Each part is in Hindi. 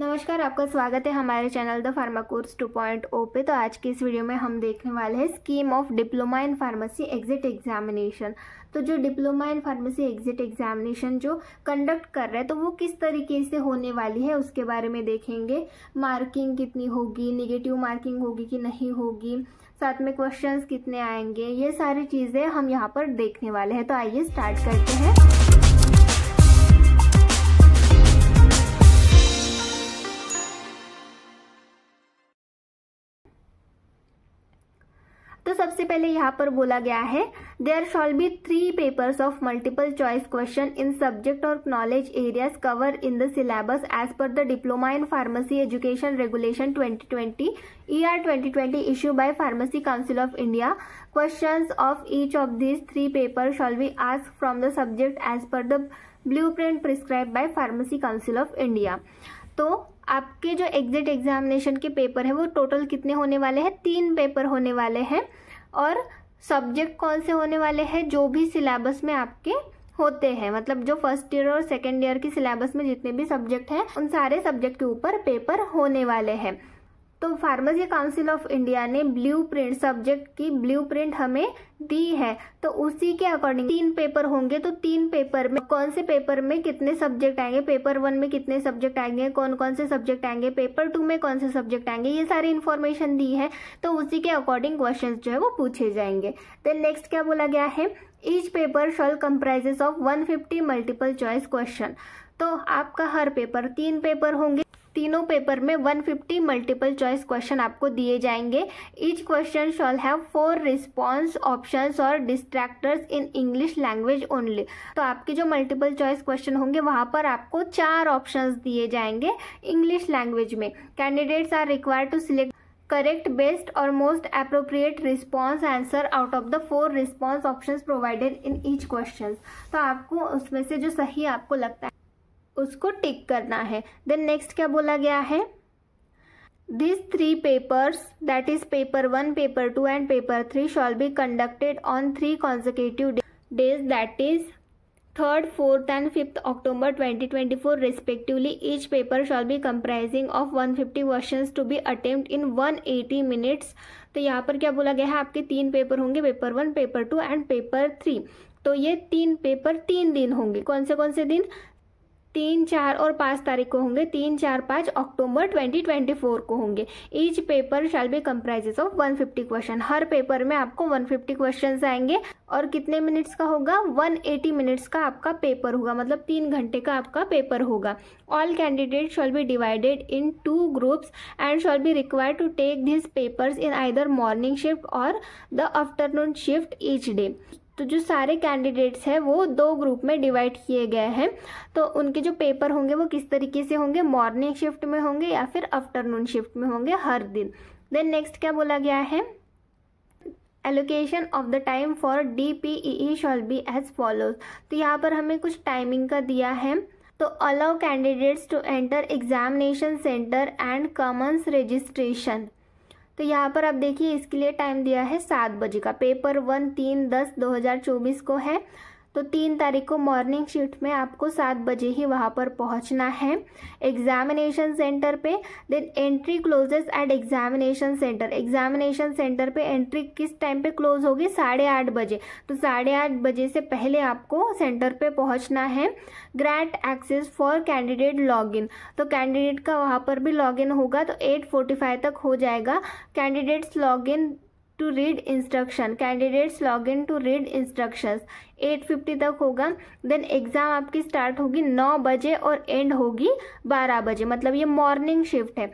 नमस्कार आपका स्वागत है हमारे channel the pharma course two point O पे तो आज के इस वीडियो में हम देखने वाले हैं scheme of diploma in pharmacy exit examination तो जो diploma in pharmacy exit examination जो कंडक्ट कर रहे हैं तो वो किस तरीके से होने वाली है उसके बारे में देखेंगे मार्किंग कितनी होगी निगेटिव मार्किंग होगी कि नहीं होगी साथ में क्वेश्चन कितने आएंगे ये सारी चीज़ें हम यहाँ पर देखने वाले हैं तो आइए स्टार्ट करते हैं पहले यहाँ पर बोला गया है there shall be three papers of multiple choice question in subject और knowledge areas cover in the syllabus as per the diploma in pharmacy education regulation 2020 twenty twenty issue by pharmacy council of India question of each of three paper shall be ask from the subject as per the blue print prescribe by pharmacy council of India तो आपके जो एग्जिट एग्जामिनेशन के पेपर है वो टोटल कितने होने वाले हैं तीन पेपर होने वाले हैं और सब्जेक्ट कौन से होने वाले हैं जो भी सिलेबस में आपके होते हैं मतलब जो फर्स्ट ईयर और सेकेंड ईयर की सिलेबस में जितने भी सब्जेक्ट हैं उन सारे सब्जेक्ट के ऊपर पेपर होने वाले हैं तो फार्मेसी काउंसिल ऑफ इंडिया ने ब्लू प्रिंट सब्जेक्ट की ब्लू प्रिंट हमें दी है तो उसी के अकॉर्डिंग तीन पेपर होंगे तो तीन पेपर में कौन से पेपर में कितने सब्जेक्ट आएंगे पेपर वन में कितने सब्जेक्ट आएंगे कौन कौन से सब्जेक्ट आएंगे पेपर टू में कौन से सब्जेक्ट आएंगे ये सारी इन्फॉर्मेशन दी है तो उसी के अकॉर्डिंग क्वेश्चन जो है वो पूछे जाएंगे देन नेक्स्ट क्या बोला गया है each paper shall comprises of one multiple choice question तो आपका हर पेपर तीन पेपर होंगे तीनों पेपर में 150 मल्टीपल चॉइस क्वेश्चन आपको दिए जाएंगे each question shall have four response option और distractors in English language only तो आपके जो मल्टीपल चॉइस क्वेश्चन होंगे वहाँ पर आपको चार ऑप्शन दिए जाएंगे इंग्लिश लैंग्वेज में candidates are require to select correct best और most appropriate response answer out of the four response option provided in each question तो आपको उसमें से जो सही आपको लगता है उसको टिक करना है देन नेक्स्ट क्या बोला गया है this three papers that is paper one paper two and paper three shall be conducted on three consecutive days that is third fourth and fifth October 2024 twenty four respectively each paper shall be comprising of one fifty question to be attempt in one eighty minutes तो यहाँ पर क्या बोला गया है आपके तीन पेपर होंगे paper one paper two and paper three तो ये तीन पेपर तीन दिन होंगे कौन से कौन से दिन तीन चार और पाँच तारीख को होंगे तीन चार पाँच अक्टूबर 2024 को होंगे each paper shall be comprises of 150 question हर पेपर में आपको 150 क्वेश्चन आएंगे और कितने मिनट्स का होगा 180 मिनट्स का आपका पेपर होगा मतलब तीन घंटे का आपका पेपर होगा all candidate shall be divided in two groups and shall be require to take this papers in either morning shift or the afternoon shift each day तो जो सारे कैंडिडेट्स हैं वो दो ग्रुप में डिवाइड किए गए हैं तो उनके जो पेपर होंगे वो किस तरीके से होंगे मॉर्निंग शिफ्ट में होंगे या फिर आफ्टरनून शिफ्ट में होंगे हर दिन देन नेक्स्ट क्या बोला गया है allocation of the time for D P E shall be as follows तो यहाँ पर हमें कुछ टाइमिंग का दिया है तो allow candidates to enter examination centre and commons registration तो यहाँ पर आप देखिए इसके लिए टाइम दिया है सात बजे का पेपर वन तीन दस दो हज़ार चौबीस को है तो तीन तारीख को मॉर्निंग शिफ्ट में आपको सात बजे ही वहाँ पर पहुँचना है एग्जामिनेशन सेंटर पे then entry closes at examination centre examination centre पे एंट्री किस टाइम पे क्लोज होगी साढ़े आठ बजे तो साढ़े आठ बजे से पहले आपको सेंटर पे पहुँचना है grant access for candidate login तो कैंडिडेट का वहाँ पर भी लॉगिन होगा तो एट फोर्टी फाइव तक हो जाएगा candidates in to read instruction candidates log in to read instructions 8:50 तक होगा देन एग्ज़ाम आपकी स्टार्ट होगी 9 बजे और एंड होगी 12 बजे मतलब ये मॉर्निंग शिफ्ट है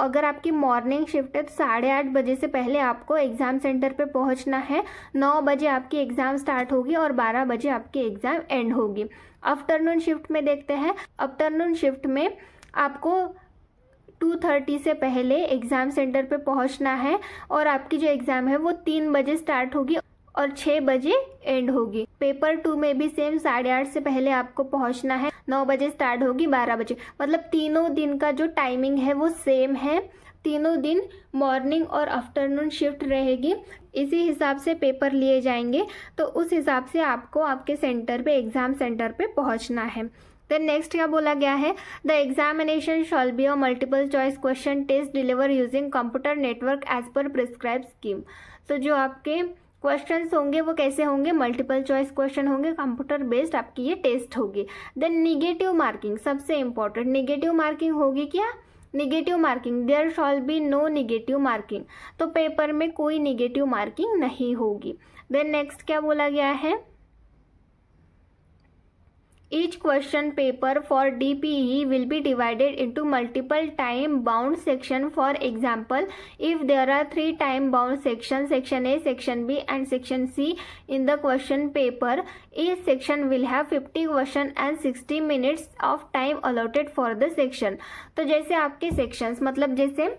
अगर आपकी मॉर्निंग शिफ्ट है तो साढ़े आठ बजे से पहले आपको एग्ज़ाम सेंटर पे पहुंचना है नौ बजे आपकी एग्ज़ाम स्टार्ट होगी और बारह बजे आपकी एग्ज़ाम एंड होगी आफ्टरनून शिफ्ट में देखते हैं आफ्टरनून शिफ्ट में आपको टू थर्टी से पहले एग्ज़ाम सेंटर पे पहुंचना है और आपकी जो एग्ज़ाम है वो तीन बजे स्टार्ट होगी और छः बजे एंड होगी पेपर टू में भी सेम साढ़े आठ से पहले आपको पहुंचना है नौ बजे स्टार्ट होगी बारह बजे मतलब तीनों दिन का जो टाइमिंग है वो सेम है तीनों दिन मॉर्निंग और आफ्टरनून शिफ्ट रहेगी इसी हिसाब से पेपर लिए जाएंगे तो उस हिसाब से आपको आपके सेंटर पे एग्ज़ाम सेंटर पे पहुंचना है देन नेक्स्ट क्या बोला गया है the examination shall be a multiple choice question test deliver using computer network as per prescribe scheme तो जो आपके क्वेश्चन होंगे वो कैसे होंगे मल्टीपल चॉइस क्वेश्चन होंगे कंप्यूटर बेस्ड आपकी ये टेस्ट होगी देन निगेटिव मार्किंग सबसे इंपॉर्टेंट निगेटिव मार्किंग होगी क्या negative marking there shall be no negative marking तो पेपर में कोई निगेटिव मार्किंग नहीं होगी देन नेक्स्ट क्या बोला गया है Each question paper for DPE will be divided into multiple time bound section. For example, if there are three time bound sections, section A, section B and section C in the question paper, each section will have 50 question and 60 minutes of time allotted for the section. तो जैसे आपके sections मतलब जैसे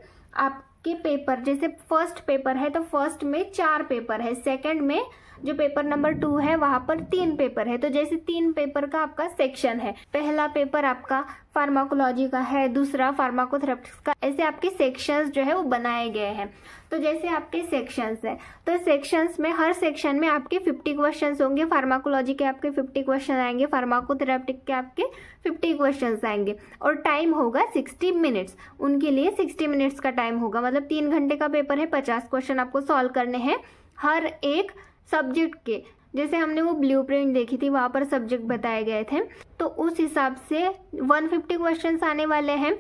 आप के पेपर जैसे फर्स्ट पेपर है तो फर्स्ट में चार पेपर है सेकंड में जो पेपर नंबर टू है वहां पर तीन पेपर है तो जैसे तीन पेपर का आपका सेक्शन है पहला पेपर आपका फार्माकोलॉजी का है दूसरा फार्माकोथेरेपिक्स का ऐसे आपके सेक्शंस जो है वो बनाए गए हैं तो जैसे आपके सेक्शंस हैं तो सेक्शंस में हर सेक्शन में आपके 50 क्वेश्चंस होंगे फार्माकोलॉजी के आपके 50 क्वेश्चन आएंगे फार्माकोथेरेपिक के आपके 50 क्वेश्चंस आएंगे और टाइम होगा 60 मिनट्स उनके लिए 60 मिनट्स का टाइम होगा मतलब तीन घंटे का पेपर है पचास क्वेश्चन आपको सॉल्व करने हैं हर एक सब्जेक्ट के जैसे हमने वो ब्लू प्रिंट देखी थी वहाँ पर सब्जेक्ट बताए गए थे तो उस हिसाब से 150 फिफ्टी क्वेश्चन आने वाले हैं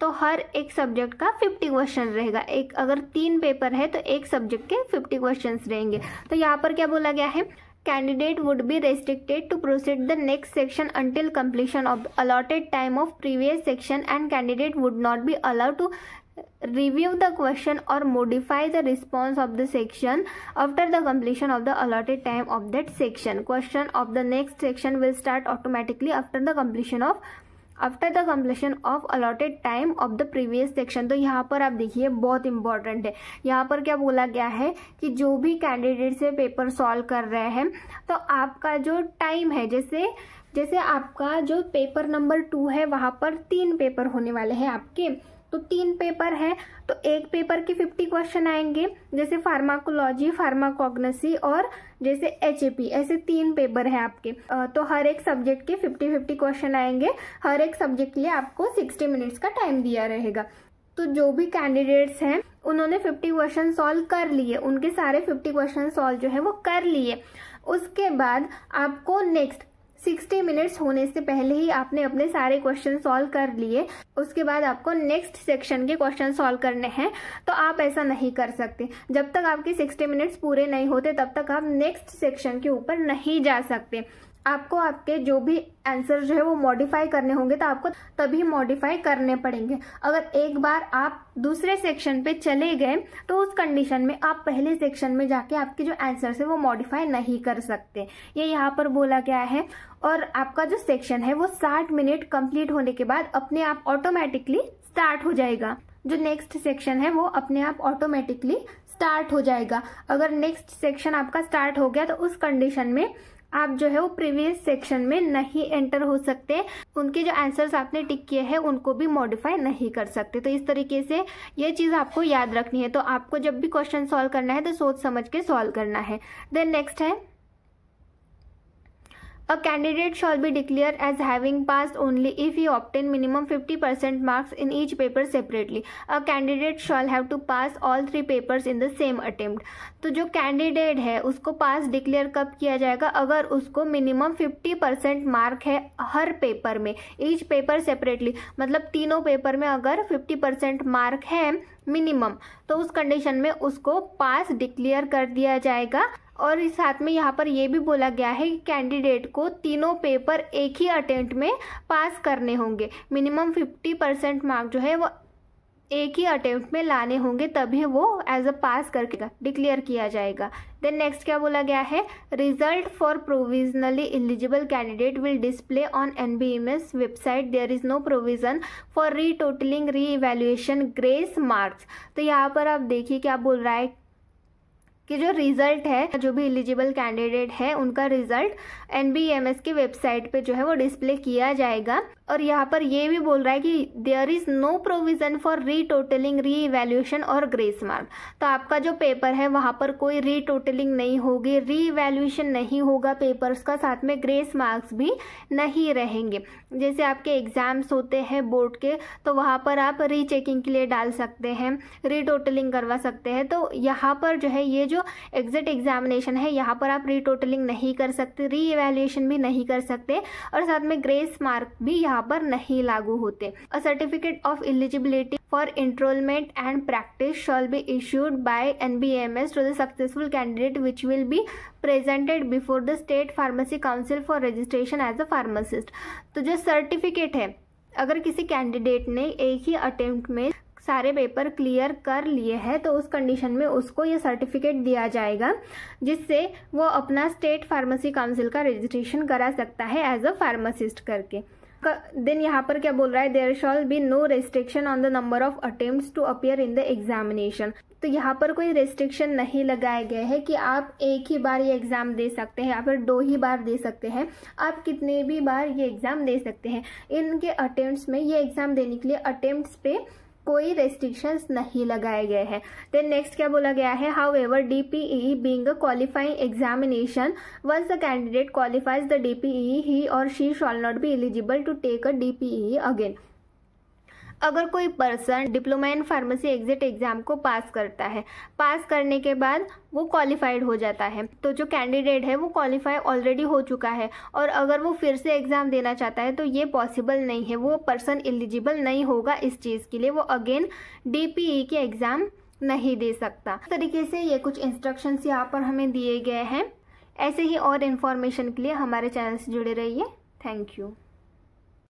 तो हर एक सब्जेक्ट का 50 क्वेश्चन रहेगा एक अगर तीन पेपर है तो एक सब्जेक्ट के 50 क्वेश्चन रहेंगे तो यहाँ पर क्या बोला गया है candidate would be restricted to proceed the next section until completion of allotted time of previous section and candidate would not be allowed to review the question or modify the response of the section after the completion of the allotted time of that section question of the next section will start automatically after the completion of after the completion of allotted time of the previous section तो यहाँ पर आप देखिए बहुत इंपॉर्टेंट है यहाँ पर क्या बोला गया है कि जो भी कैंडिडेट से पेपर सॉल्व कर रहे हैं तो आपका जो टाइम है जैसे जैसे आपका जो पेपर नंबर टू है वहाँ पर तीन पेपर होने वाले हैं आपके तो तीन पेपर है तो एक पेपर के 50 क्वेश्चन आएंगे जैसे फार्माकोलॉजी फार्माकोग्नसी और जैसे एच ऐसे तीन पेपर है आपके तो हर एक सब्जेक्ट के 50 50 क्वेश्चन आएंगे हर एक सब्जेक्ट के लिए आपको 60 मिनट्स का टाइम दिया रहेगा तो जो भी कैंडिडेट्स हैं उन्होंने 50 क्वेश्चन सॉल्व कर लिए उनके सारे 50 क्वेश्चन सॉल्व जो है वो कर लिए उसके बाद आपको नेक्स्ट सिक्सटी मिनट्स होने से पहले ही आपने अपने सारे क्वेश्चन सॉल्व कर लिए उसके बाद आपको नेक्स्ट सेक्शन के क्वेश्चन सॉल्व करने हैं तो आप ऐसा नहीं कर सकते जब तक आपके सिक्सटी मिनट्स पूरे नहीं होते तब तक आप नेक्स्ट सेक्शन के ऊपर नहीं जा सकते आपको आपके जो भी आंसर जो है वो मॉडिफाई करने होंगे तो आपको तभी मॉडिफाई करने पड़ेंगे अगर एक बार आप दूसरे सेक्शन पे चले गए तो उस कंडीशन में आप पहले सेक्शन में जाके आपके जो आंसर है वो मॉडिफाई नहीं कर सकते ये यहाँ पर बोला गया है और आपका जो सेक्शन है वो साठ मिनट कंप्लीट होने के बाद अपने आप ऑटोमेटिकली स्टार्ट हो जाएगा जो नेक्स्ट सेक्शन है वो अपने आप ऑटोमेटिकली स्टार्ट हो जाएगा अगर नेक्स्ट सेक्शन आपका स्टार्ट हो गया तो उस कंडीशन में आप जो है वो प्रीवियस सेक्शन में नहीं एंटर हो सकते उनके जो आंसर्स आपने टिक किए हैं उनको भी मॉडिफाई नहीं कर सकते तो इस तरीके से ये चीज़ आपको याद रखनी है तो आपको जब भी क्वेश्चन सॉल्व करना है तो सोच समझ के सॉल्व करना है देन नेक्स्ट है A candidate shall be declared as having passed only if he obtain minimum 50% marks in each paper separately. A candidate shall have to pass all three papers in the same attempt. तो जो कैंडिडेट है उसको पास डिक्लेयर कब किया जाएगा अगर उसको मिनिमम 50% मार्क है हर पेपर में ईच पेपर सेपरेटली मतलब तीनों पेपर में अगर 50% मार्क है मिनिमम तो उस कंडीशन में उसको पास डिक्लेयर कर दिया जाएगा और साथ में यहाँ पर यह भी बोला गया है कि कैंडिडेट को तीनों पेपर एक ही अटेम्प्ट में पास करने होंगे मिनिमम फिफ्टी परसेंट मार्क जो है वो एक ही अटेम्प्ट में लाने होंगे तभी वो एज अ पास करके डिक्लेयर किया जाएगा देन नेक्स्ट क्या बोला गया है result for provisionally eligible candidate will display on N B M S website there is no provision for re totalling re evaluation grace marks तो यहाँ पर आप देखिए क्या बोल रहा है कि जो रिजल्ट है जो भी एलिजिबल कैंडिडेट है उनका रिजल्ट एनबीएमएस की वेबसाइट पे जो है वो डिस्प्ले किया जाएगा और यहाँ पर ये भी बोल रहा है कि there is no provision for re totalling re evaluation और ग्रेस मार्क तो आपका जो पेपर है वहाँ पर कोई री टोटलिंग नहीं होगी री इवेल्यूशन नहीं होगा पेपर्स का साथ में ग्रेस मार्क्स भी नहीं रहेंगे जैसे आपके एग्ज़ाम्स होते हैं बोर्ड के तो वहाँ पर आप री चेकिंग के लिए डाल सकते हैं री टोटलिंग करवा सकते हैं तो यहाँ पर जो है ये जो एग्जिट एग्जामिनेशन है यहाँ पर आप री टोटलिंग नहीं कर सकते री इवेल्यूशन भी नहीं कर सकते और साथ में ग्रेस मार्क भी यहाँ यहाँ पर नहीं लागू होते a certificate of eligibility for enrolment and practice shall be issued by N B M S to the successful candidate which will be presented before the state pharmacy council for registration as a pharmacist तो जो सर्टिफिकेट है अगर किसी कैंडिडेट ने एक ही अटेम्प्ट में सारे पेपर क्लियर कर लिए हैं तो उस कंडीशन में उसको ये सर्टिफिकेट दिया जाएगा जिससे वो अपना स्टेट फार्मेसी काउंसिल का रजिस्ट्रेशन करा सकता है एज अ फार्मासिस्ट करके देन यहाँ पर क्या बोल रहा है there shall be no restriction on the number of attempt to appear in the examination तो यहाँ पर कोई रेस्ट्रिक्शन नहीं लगाया गया है कि आप एक ही बार ये एग्जाम दे सकते हैं या फिर दो ही बार दे सकते हैं आप कितने भी बार ये एग्जाम दे सकते हैं इनके अटेम्प्ट में ये एग्जाम देने के लिए अटेम्प्ट पे कोई रेस्ट्रिक्शंस नहीं लगाए गए हैं देन नेक्स्ट क्या बोला गया है however D P E being qualifying examination once the candidate qualifies the D P E he or she shall not be eligible to take a D P E again अगर कोई person diploma in pharmacy exit exam को पास करता है पास करने के बाद वो क्वालिफाइड हो जाता है तो जो कैंडिडेट है वो क्वालिफाई ऑलरेडी हो चुका है और अगर वो फिर से एग्ज़ाम देना चाहता है तो ये पॉसिबल नहीं है वो पर्सन एलिजिबल नहीं होगा इस चीज़ के लिए वो अगेन डी के एग्ज़ाम नहीं दे सकता इस तरीके से ये कुछ इंस्ट्रक्शंस यहाँ पर हमें दिए गए हैं ऐसे ही और इन्फॉर्मेशन के लिए हमारे चैनल से जुड़े रहिए थैंक यू